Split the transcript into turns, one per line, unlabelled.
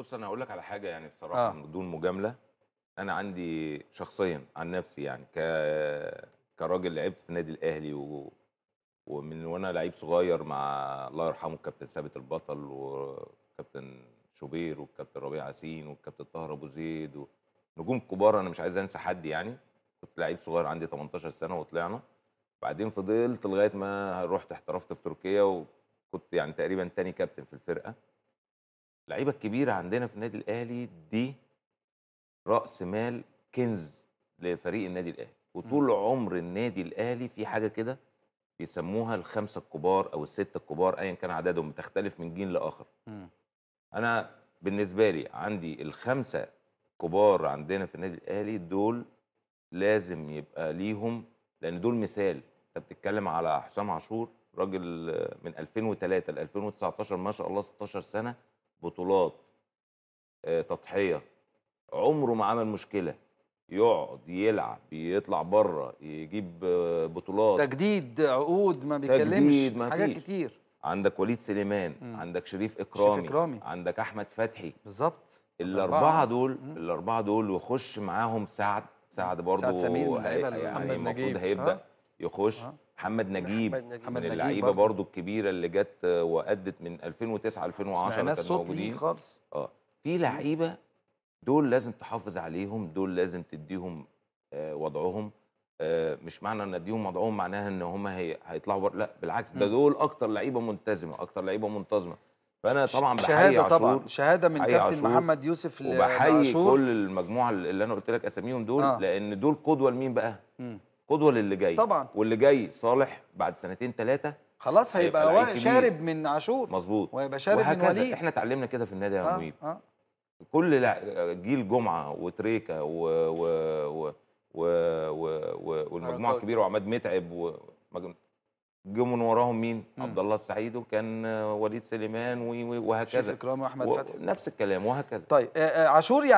بص انا هقول لك على حاجه يعني بصراحه اه بدون مجامله انا عندي شخصيا عن نفسي يعني ك كراجل لعبت في النادي الاهلي و... ومن وانا لعيب صغير مع الله يرحمه الكابتن ثابت البطل وكابتن شوبير والكابتن ربيع عسين والكابتن طاهر ابو زيد ونجوم نجوم كبار انا مش عايز انسى حد يعني كنت لعيب صغير عندي 18 سنه وطلعنا بعدين فضلت لغايه ما رحت احترفت في تركيا وكنت يعني تقريبا تاني كابتن في الفرقه اللعيبه الكبيره عندنا في النادي الاهلي دي راس مال كنز لفريق النادي الاهلي وطول عمر النادي الاهلي في حاجه كده بيسموها الخمسه الكبار او السته الكبار ايا كان عددهم بتختلف من جيل لاخر م. انا بالنسبه لي عندي الخمسه كبار عندنا في النادي الاهلي دول لازم يبقى ليهم لان دول مثال انت بتتكلم على حسام عاشور راجل من 2003 ل 2019 ما شاء الله 16 سنه بطولات آه، تضحيه عمره ما عمل مشكله يقعد يلعب يطلع بره يجيب آه، بطولات تجديد عقود ما بيتكلمش ما حاجات كتير عندك وليد سليمان مم. عندك شريف إكرامي, شريف اكرامي عندك احمد فتحي بالظبط الاربعه دول الاربعه دول ويخش معاهم سعد سعد برضه سعد سمير هي... يعني المفروض هيبدا يخش محمد نجيب محمد من اللعيبه برضو الكبيره اللي جت آه، وادت من 2009 2010 كانوا موجودين خالص اه في لعيبه دول لازم تحافظ عليهم دول لازم تديهم آه وضعهم آه مش معنى ان اديهم وضعهم معناها ان هم هي... هيطلعوا بره لا بالعكس ده دول اكتر لعيبه ملتزمه اكتر لعيبه منتظمه فانا طبعا بحيي شهاده عشور طبعا شهاده من كابتن محمد يوسف وبحيي كل المجموعه اللي انا قلت لك اساميهم دول آه. لان دول قدوه لمين بقى؟ م. قدوه للي جاي طبعا واللي جاي صالح بعد سنتين ثلاثه خلاص هيبقى شارب من عاشور مظبوط وهيبقى شارب وهكذا. من وليد احنا اتعلمنا كده في النادي يا آه آه. كل جيل جمعه وتريكا و... و... و... و... و... والمجموعه الكبيره وعماد متعب و... جه من وراهم مين؟ عبد الله السعيد وكان وليد سليمان وهكذا شيخ اكرامي واحمد فتحي نفس الكلام وهكذا طيب آه، آه، عاشور يعني